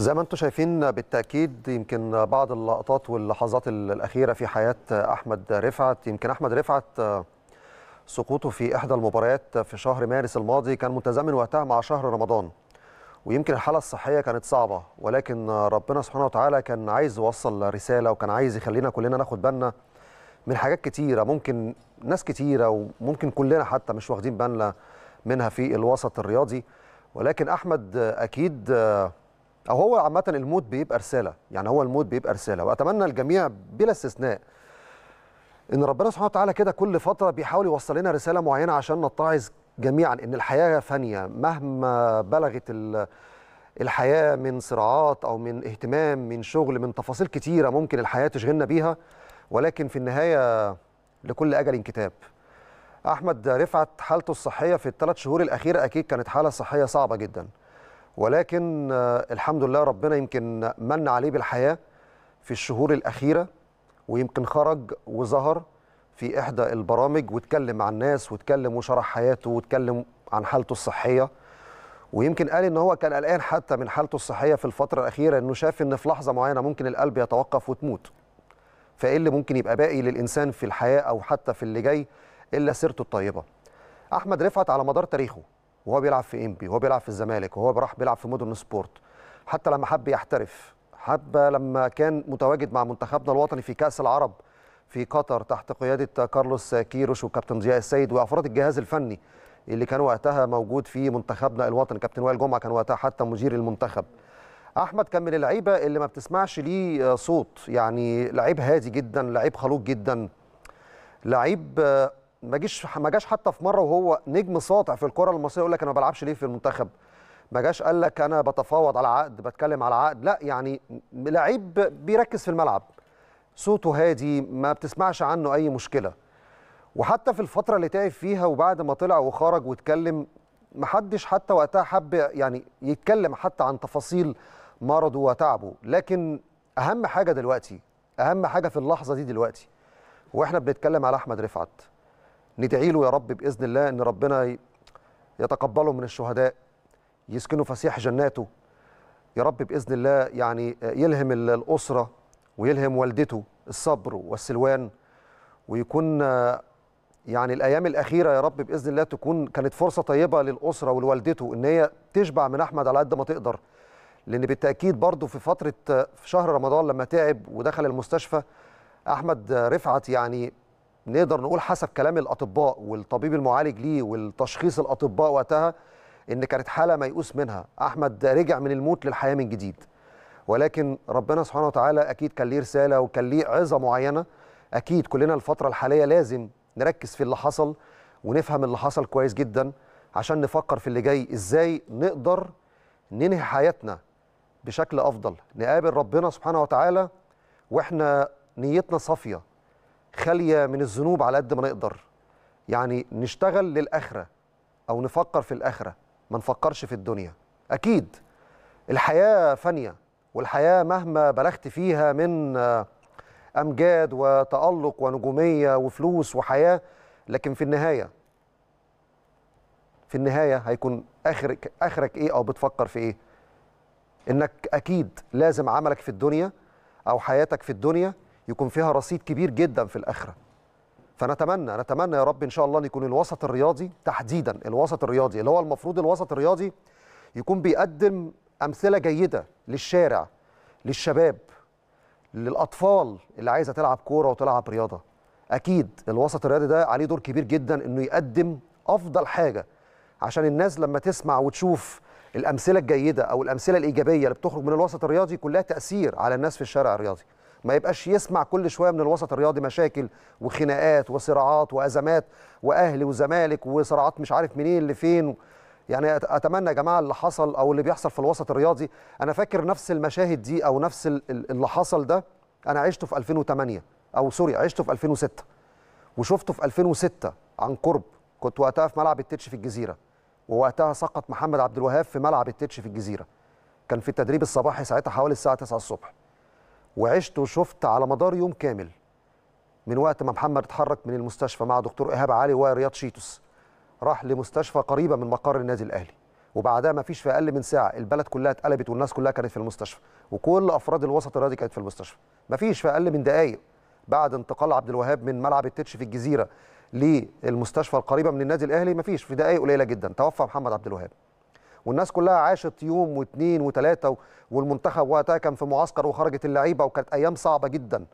زي ما انتم شايفين بالتاكيد يمكن بعض اللقطات واللحظات الاخيره في حياه احمد رفعت يمكن احمد رفعت آه، سقوطه في احدى المباريات في شهر مارس الماضي كان متزامن وقتها مع شهر رمضان ويمكن الحاله الصحيه كانت صعبه ولكن ربنا سبحانه وتعالى كان عايز يوصل رساله وكان عايز يخلينا كلنا ناخد بالنا من حاجات كتيره ممكن ناس كتيره وممكن كلنا حتى مش واخدين بالنا منها في الوسط الرياضي ولكن احمد اكيد آه، او هو عامه الموت بيبقى رساله يعني هو الموت بيبقى رساله واتمنى الجميع بلا استثناء ان ربنا سبحانه وتعالى كده كل فتره بيحاول يوصل لنا رساله معينه عشان نتعظ جميعا ان الحياه فانيه مهما بلغت الحياه من صراعات او من اهتمام من شغل من تفاصيل كتيره ممكن الحياه تشغلنا بيها ولكن في النهايه لكل اجل كتاب احمد رفعت حالته الصحيه في الثلاث شهور الاخيره اكيد كانت حاله صحيه صعبه جدا ولكن آه، الحمد لله ربنا يمكن من عليه بالحياة في الشهور الأخيرة ويمكن خرج وظهر في إحدى البرامج واتكلم مع الناس واتكلم وشرح حياته واتكلم عن حالته الصحية ويمكن قال ان هو كان قلقان حتى من حالته الصحيه في الفتره الاخيره انه شاف ان في لحظه معينه ممكن القلب يتوقف وتموت فايه اللي ممكن يبقى باقي للانسان في الحياه او حتى في اللي جاي الا سيرته الطيبه احمد رفعت على مدار تاريخه وهو بيلعب في انبي وهو بيلعب في الزمالك وهو راح بيلعب في مودرن سبورت حتى لما حب يحترف حب لما كان متواجد مع منتخبنا الوطني في كاس العرب في قطر تحت قياده كارلوس كيروش وكابتن ضياء السيد وافراد الجهاز الفني اللي كان وقتها موجود في منتخبنا الوطني كابتن وائل جمعه كان وقتها حتى مدير المنتخب احمد كان من اللعيبه اللي ما بتسمعش ليه صوت يعني لعيب هادي جدا لعيب خلوق جدا لعيب ما جيش ما جاش حتى في مره وهو نجم ساطع في الكره المصريه يقول لك انا ما بلعبش ليه في المنتخب ما جاش قال لك انا بتفاوض على عقد بتكلم على عقد لا يعني لعيب بيركز في الملعب صوته هادي ما بتسمعش عنه اي مشكله وحتى في الفتره اللي تعب فيها وبعد ما طلع وخرج واتكلم ما حدش حتى وقتها حب يعني يتكلم حتى عن تفاصيل مرضه وتعبه لكن اهم حاجه دلوقتي اهم حاجه في اللحظه دي دلوقتي واحنا بنتكلم على احمد رفعت ندعي له يا رب باذن الله ان ربنا يتقبله من الشهداء يسكنه فسيح جناته يا رب باذن الله يعني يلهم الاسره ويلهم والدته الصبر والسلوان ويكون يعني الايام الاخيره يا رب باذن الله تكون كانت فرصه طيبه للاسره ولوالدته ان هي تشبع من احمد على قد ما تقدر لان بالتاكيد برضه في فتره في شهر رمضان لما تعب ودخل المستشفى احمد رفعت يعني نقدر نقول حسب كلام الاطباء والطبيب المعالج ليه والتشخيص الاطباء وقتها ان كانت حاله ميؤوس منها احمد رجع من الموت للحياه من جديد ولكن ربنا سبحانه وتعالى اكيد كان ليه رساله وكان ليه عظه معينه اكيد كلنا الفتره الحاليه لازم نركز في اللي حصل ونفهم اللي حصل كويس جدا عشان نفكر في اللي جاي ازاي نقدر ننهي حياتنا بشكل افضل نقابل ربنا سبحانه وتعالى واحنا نيتنا صافيه خاليه من الذنوب على قد ما نقدر يعني نشتغل للاخره او نفكر في الاخره ما نفكرش في الدنيا اكيد الحياه فانيه والحياه مهما بلغت فيها من آه، امجاد وتالق ونجوميه وفلوس وحياه لكن في النهايه في النهايه هيكون اخرك اخرك ايه او بتفكر في ايه انك اكيد لازم عملك في الدنيا او حياتك في الدنيا يكون فيها رصيد كبير جدا في الاخره فنتمنى نتمنى يا رب ان شاء الله ان يكون الوسط الرياضي تحديدا الوسط الرياضي اللي هو المفروض الوسط الرياضي يكون بيقدم امثله جيده للشارع للشباب للاطفال اللي عايزه تلعب كوره وتلعب رياضه اكيد الوسط الرياضي ده عليه دور كبير جدا انه يقدم افضل حاجه عشان الناس لما تسمع وتشوف الامثله الجيده او الامثله الايجابيه اللي بتخرج من الوسط الرياضي كلها تاثير على الناس في الشارع الرياضي ما يبقاش يسمع كل شويه من الوسط الرياضي مشاكل وخناقات وصراعات وازمات واهلي وزمالك وصراعات مش عارف منين لفين يعني اتمنى يا جماعه اللي حصل او اللي بيحصل في الوسط الرياضي انا فاكر نفس المشاهد دي او نفس اللي حصل ده انا عشته في 2008 او سوري عشته في 2006 وشفته في 2006 عن قرب كنت وقتها في ملعب التتش في الجزيره ووقتها سقط محمد عبد الوهاب في ملعب التتش في الجزيره كان في التدريب الصباحي ساعتها حوالي الساعه 9 الصبح وعشت وشفت على مدار يوم كامل من وقت ما محمد اتحرك من المستشفى مع دكتور ايهاب علي ورياض شيتوس راح لمستشفى قريبه من مقر النادي الاهلي وبعدها ما فيش في اقل من ساعه البلد كلها اتقلبت والناس كلها كانت في المستشفى وكل افراد الوسط الرياضي كانت في المستشفى ما فيش في اقل من دقائق بعد انتقال عبد الوهاب من ملعب التتش في الجزيره للمستشفى القريبه من النادي الاهلي ما فيش في دقائق قليله جدا توفى محمد عبد الوهاب والناس كلها عاشت يوم واثنين وثلاثه والمنتخب وقتها كان في معسكر وخرجت اللعيبه وكانت ايام صعبه جدا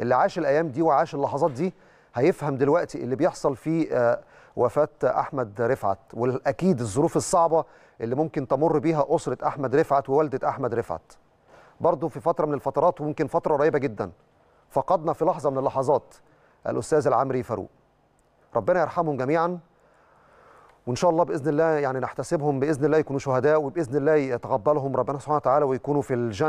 اللي عاش الايام دي وعاش اللحظات دي هيفهم دلوقتي اللي بيحصل في آه، وفاه احمد رفعت والاكيد الظروف الصعبه اللي ممكن تمر بيها اسره احمد رفعت ووالده احمد رفعت برضه في فتره من الفترات وممكن فتره قريبه جدا فقدنا في لحظه من اللحظات الاستاذ العمري فاروق ربنا يرحمهم جميعا وان شاء الله باذن الله يعني نحتسبهم باذن الله يكونوا شهداء وباذن الله يتقبلهم ربنا سبحانه وتعالى ويكونوا في الجنه